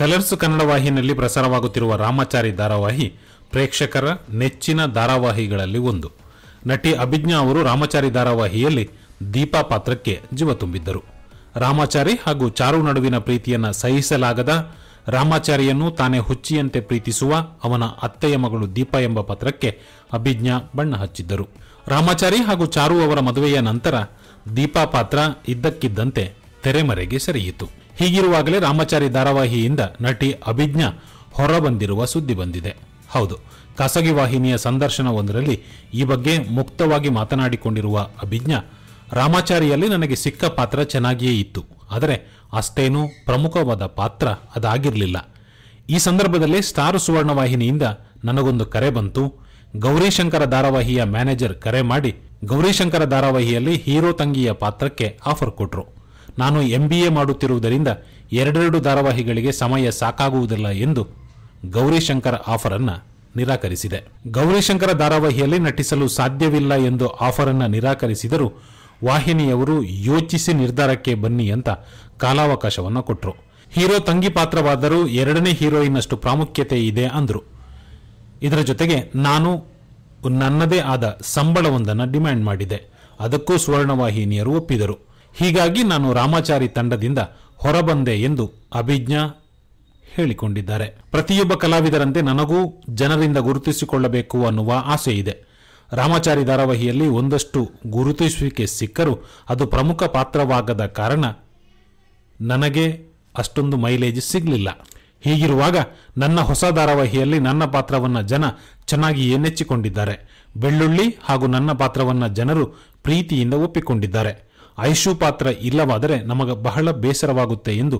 colours Kannada ವಾಹಿನಿಯಲ್ಲಿ ಪ್ರಸಾರವಾಗುತ್ತಿರುವ ರಾಮಾಚಾರಿ ಧಾರಾವಾಹಿ ಪ್ರೇಕ್ಷಕರ ನೆಚ್ಚಿನ ಧಾರಾವಾಹಿಗಳಲ್ಲಿ ಒಂದು ನಟಿ ಅಭಿಜ್ಞಾ ಅವರು ರಾಮಾಚಾರಿ ಧಾರಾವಾಹಿಯಲ್ಲಿ ದೀಪಾ ಪಾತ್ರಕ್ಕೆ ಜೀವ ತುಂಬಿದ್ದರು ರಾಮಾಚಾರಿ ಹಾಗೂ ಚಾರು ನಡುವಿನ ಪ್ರೀತಿಯನ್ನು ಸಹಿಸಲಾಗದ ರಾಮಾಚಾರಿಯನ್ನು ತಾನೇ ಹುಚ್ಚಿಯಂತೆ ಪ್ರೀತಿಸುವ ಅವನ ಅತ್ತೆಯ ಮಗಳು ದೀಪಾ ಎಂಬ ಪತ್ರಕ್ಕೆ ಅಭಿಜ್ಞಾ ಬಣ್ಣ ಹಚ್ಚಿದ್ದರು ರಾಮಾಚಾರಿ ಹಾಗೂ ಚಾರು ಅವರ ಮದುವೆಯ ನಂತರ ದೀಪಾ ಪಾತ್ರ ಇದ್ದಕ್ಕಿದ್ದಂತೆ ತೆರೆಮರೆಗೆ ಸರಿಯಿತು ಹೀಗಿರುವಾಗಲೇ ರಾಮಾಚಾರಿ ಧಾರಾವಾಹಿಯಿಂದ ನಟಿ ಅಭಿಜ್ಞಾ ಹೊರಬಂದಿರುವ ಸುದ್ದಿ ಬಂದಿದೆ ಹೌದು ಖಾಸಗಿ ವಾಹಿನಿಯ ಸಂದರ್ಶನವೊಂದರಲ್ಲಿ ಈ ಬಗ್ಗೆ ಮುಕ್ತವಾಗಿ ಮಾತನಾಡಿಕೊಂಡಿರುವ ಅಭಿಜ್ಞಾ ರಾಮಾಚಾರಿಯಲ್ಲಿ ನನಗೆ ಸಿಕ್ಕ ಪಾತ್ರ ಚೆನ್ನಾಗಿಯೇ ಇತ್ತು ಆದರೆ ಅಷ್ಟೇನೂ ಪ್ರಮುಖವಾದ ಪಾತ್ರ ಅದಾಗಿರಲಿಲ್ಲ ಈ ಸಂದರ್ಭದಲ್ಲಿ ಸ್ಟಾರ್ ಸುವರ್ಣ ವಾಹಿನಿಯಿಂದ ನನಗೊಂದು ಕರೆ ಬಂತು ಗೌರಿಶಂಕರ ಧಾರಾವಾಹಿಯ ಮ್ಯಾನೇಜರ್ ಕರೆ ಮಾಡಿ ಗೌರಿಶಂಕರ ಧಾರಾವಾಹಿಯಲ್ಲಿ ಹೀರೋ ತಂಗಿಯ ಪಾತ್ರಕ್ಕೆ ಆಫರ್ ಕೊಟ್ರು ನಾನು ಎಂ ಬಿ ಎ ಮಾಡುತ್ತಿರುವುದರಿಂದ ಎರಡೆರಡು ಧಾರಾವಾಹಿಗಳಿಗೆ ಸಮಯ ಸಾಕಾಗುವುದಿಲ್ಲ ಎಂದು ಗೌರಿಶಂಕರ್ ಆಫರ್ ಅನ್ನ ನಿರಾಕರಿಸಿದೆ ಗೌರಿಶಂಕರ ಧಾರಾವಾಹಿಯಲ್ಲಿ ನಟಿಸಲು ಸಾಧ್ಯವಿಲ್ಲ ಎಂದು ಆಫರ್ ಅನ್ನ ನಿರಾಕರಿಸಿದರೂ ವಾಹಿನಿಯವರು ಯೋಚಿಸಿ ನಿರ್ಧಾರಕ್ಕೆ ಬನ್ನಿ ಅಂತ ಕಾಲಾವಕಾಶವನ್ನು ಕೊಟ್ಟರು ಹೀರೋ ತಂಗಿ ಪಾತ್ರವಾದರೂ ಎರಡನೇ ಹೀರೋಯಿನ್ನಷ್ಟು ಪ್ರಾಮುಖ್ಯತೆ ಇದೆ ಅಂದರು ಇದರ ಜೊತೆಗೆ ನಾನು ನನ್ನದೇ ಆದ ಸಂಬಳವೊಂದನ್ನು ಡಿಮ್ಯಾಂಡ್ ಮಾಡಿದೆ ಅದಕ್ಕೂ ಸುವರ್ಣವಾಹಿನಿಯರು ಒಪ್ಪಿದರು ಹೀಗಾಗಿ ನಾನು ರಾಮಾಚಾರಿ ತಂಡದಿಂದ ಹೊರಬಂದೆ ಎಂದು ಅಭಿಜ್ಞಾ ಹೇಳಿಕೊಂಡಿದ್ದಾರೆ ಪ್ರತಿಯೊಬ್ಬ ಕಲಾವಿದರಂತೆ ನನಗೂ ಜನರಿಂದ ಗುರುತಿಸಿಕೊಳ್ಳಬೇಕು ಅನ್ನುವ ಆಸೆ ಇದೆ ರಾಮಾಚಾರಿ ಧಾರಾವಾಹಿಯಲ್ಲಿ ಒಂದಷ್ಟು ಗುರುತಿಸುವಿಕೆ ಸಿಕ್ಕರೂ ಅದು ಪ್ರಮುಖ ಪಾತ್ರವಾಗದ ಕಾರಣ ನನಗೆ ಅಷ್ಟೊಂದು ಮೈಲೇಜ್ ಸಿಗಲಿಲ್ಲ ಹೀಗಿರುವಾಗ ನನ್ನ ಹೊಸ ಧಾರಾವಾಹಿಯಲ್ಲಿ ನನ್ನ ಪಾತ್ರವನ್ನು ಜನ ಚೆನ್ನಾಗಿಯೇ ನೆಚ್ಚಿಕೊಂಡಿದ್ದಾರೆ ಬೆಳ್ಳುಳ್ಳಿ ಹಾಗೂ ನನ್ನ ಪಾತ್ರವನ್ನು ಜನರು ಪ್ರೀತಿಯಿಂದ ಒಪ್ಪಿಕೊಂಡಿದ್ದಾರೆ ಐಶು ಪಾತ್ರ ಇಲ್ಲವಾದರೆ ನಮಗೆ ಬಹಳ ಬೇಸರವಾಗುತ್ತೆ ಎಂದು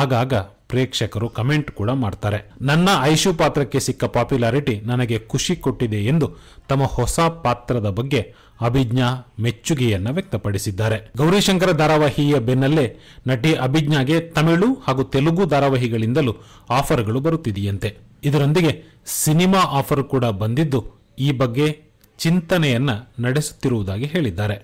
ಆಗಾಗ ಪ್ರೇಕ್ಷಕರು ಕಮೆಂಟ್ ಕೂಡ ಮಾಡ್ತಾರೆ ನನ್ನ ಐಶು ಪಾತ್ರಕ್ಕೆ ಸಿಕ್ಕ ಪಾಪ್ಯುಲಾರಿಟಿ ನನಗೆ ಖುಷಿ ಕೊಟ್ಟಿದೆ ಎಂದು ತಮ್ಮ ಹೊಸ ಪಾತ್ರದ ಬಗ್ಗೆ ಅಭಿಜ್ಞಾ ಮೆಚ್ಚುಗೆಯನ್ನು ವ್ಯಕ್ತಪಡಿಸಿದ್ದಾರೆ ಗೌರಿಶಂಕರ ಧಾರಾವಾಹಿಯ ಬೆನ್ನಲ್ಲೇ ನಟಿ ಅಭಿಜ್ಞಾಗೆ ತಮಿಳು ಹಾಗೂ ತೆಲುಗು ಧಾರಾವಾಹಿಗಳಿಂದಲೂ ಆಫರ್ಗಳು ಬರುತ್ತಿದೆಯಂತೆ ಇದರೊಂದಿಗೆ ಸಿನಿಮಾ ಆಫರ್ ಕೂಡ ಬಂದಿದ್ದು ಈ ಬಗ್ಗೆ ಚಿಂತನೆಯನ್ನ ನಡೆಸುತ್ತಿರುವುದಾಗಿ ಹೇಳಿದ್ದಾರೆ